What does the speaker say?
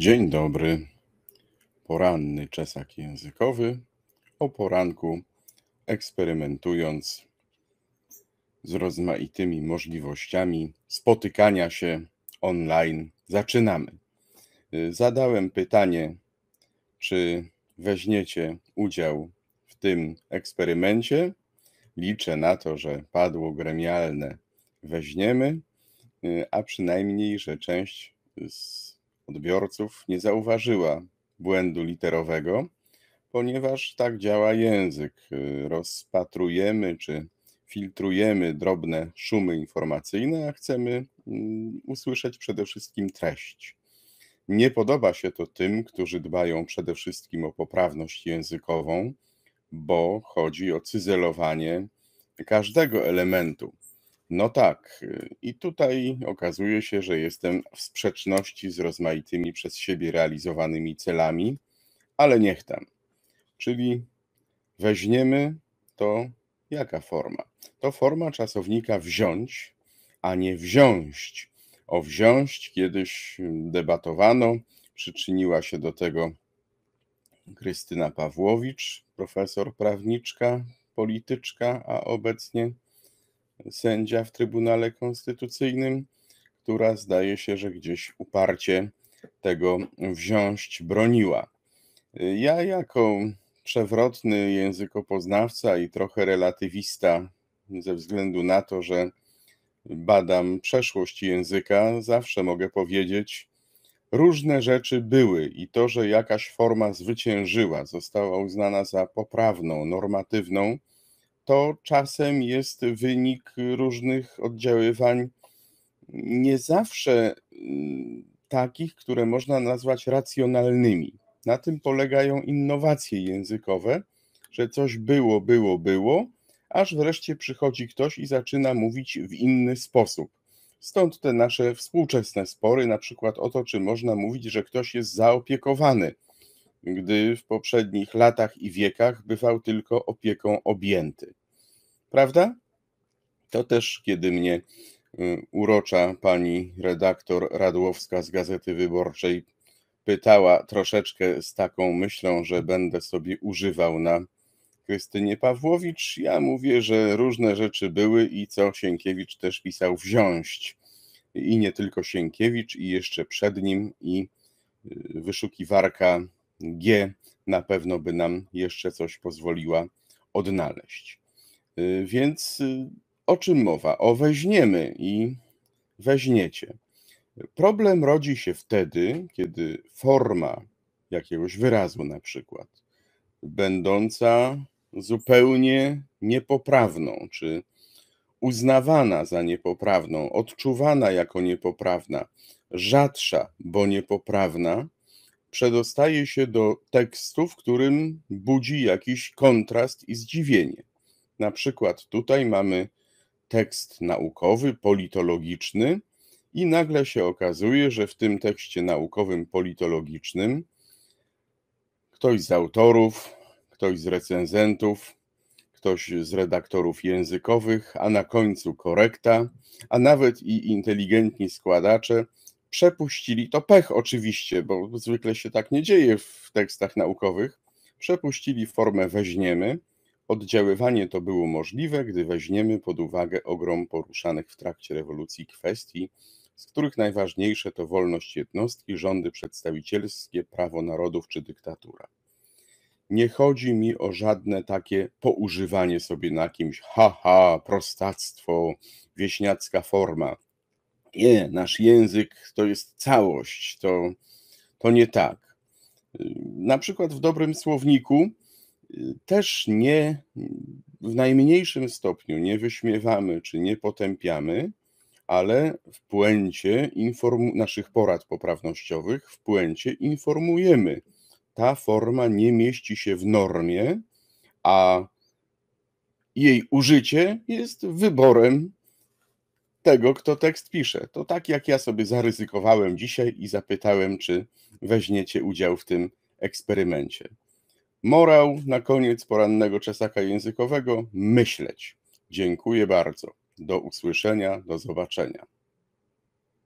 Dzień dobry. Poranny czesak językowy. O poranku eksperymentując z rozmaitymi możliwościami spotykania się online, zaczynamy. Zadałem pytanie, czy weźmiecie udział w tym eksperymencie. Liczę na to, że padło gremialne weźmiemy, y, a przynajmniej, że część z odbiorców nie zauważyła błędu literowego, ponieważ tak działa język. Y, rozpatrujemy czy filtrujemy drobne szumy informacyjne, a chcemy mm, usłyszeć przede wszystkim treść. Nie podoba się to tym, którzy dbają przede wszystkim o poprawność językową, bo chodzi o cyzelowanie każdego elementu no tak, i tutaj okazuje się, że jestem w sprzeczności z rozmaitymi przez siebie realizowanymi celami, ale niech tam. Czyli weźmiemy to jaka forma? To forma czasownika wziąć, a nie wziąć. O wziąć kiedyś debatowano, przyczyniła się do tego Krystyna Pawłowicz, profesor prawniczka, polityczka, a obecnie sędzia w Trybunale Konstytucyjnym, która zdaje się, że gdzieś uparcie tego wziąć broniła. Ja, jako przewrotny językopoznawca i trochę relatywista, ze względu na to, że badam przeszłość języka, zawsze mogę powiedzieć, różne rzeczy były i to, że jakaś forma zwyciężyła, została uznana za poprawną, normatywną, to czasem jest wynik różnych oddziaływań, nie zawsze mm, takich, które można nazwać racjonalnymi. Na tym polegają innowacje językowe, że coś było, było, było, aż wreszcie przychodzi ktoś i zaczyna mówić w inny sposób. Stąd te nasze współczesne spory, na przykład o to, czy można mówić, że ktoś jest zaopiekowany gdy w poprzednich latach i wiekach bywał tylko opieką objęty. Prawda? To też, kiedy mnie y, urocza pani redaktor Radłowska z Gazety Wyborczej pytała troszeczkę z taką myślą, że będę sobie używał na Krystynie Pawłowicz. Ja mówię, że różne rzeczy były i co Sienkiewicz też pisał wziąć. I nie tylko Sienkiewicz, i jeszcze przed nim, i y, wyszukiwarka G na pewno by nam jeszcze coś pozwoliła odnaleźć. Y, więc y, o czym mowa? O weźmiemy i weźmiecie. Problem rodzi się wtedy, kiedy forma jakiegoś wyrazu, na przykład, będąca zupełnie niepoprawną, czy uznawana za niepoprawną, odczuwana jako niepoprawna, rzadsza, bo niepoprawna, przedostaje się do tekstu, w którym budzi jakiś kontrast i zdziwienie. Na przykład tutaj mamy tekst naukowy, politologiczny, i nagle się okazuje, że w tym tekście naukowym, politologicznym ktoś z autorów, ktoś z recenzentów, ktoś z redaktorów językowych, a na końcu korekta, a nawet i inteligentni składacze przepuścili, to pech oczywiście, bo zwykle się tak nie dzieje w tekstach naukowych, przepuścili formę weźniemy. Oddziaływanie to było możliwe, gdy weźmiemy pod uwagę ogrom poruszanych w trakcie rewolucji kwestii, z których najważniejsze to wolność jednostki, rządy przedstawicielskie, prawo narodów czy dyktatura. Nie chodzi mi o żadne takie poużywanie sobie na kimś, haha, prostactwo, wieśniacka forma nie, nasz język to jest całość, to, to nie tak. Na przykład w dobrym słowniku y, też nie w najmniejszym stopniu nie wyśmiewamy czy nie potępiamy, ale w puencie informu- naszych porad poprawnościowych w puencie informujemy. Ta forma nie mieści się w normie, a jej użycie jest wyborem tego, kto tekst pisze. To tak jak ja sobie zaryzykowałem dzisiaj i zapytałem, czy weźmiecie udział w tym eksperymencie. Morał na koniec porannego czesaka językowego myśleć. Dziękuję bardzo. Do usłyszenia, do zobaczenia.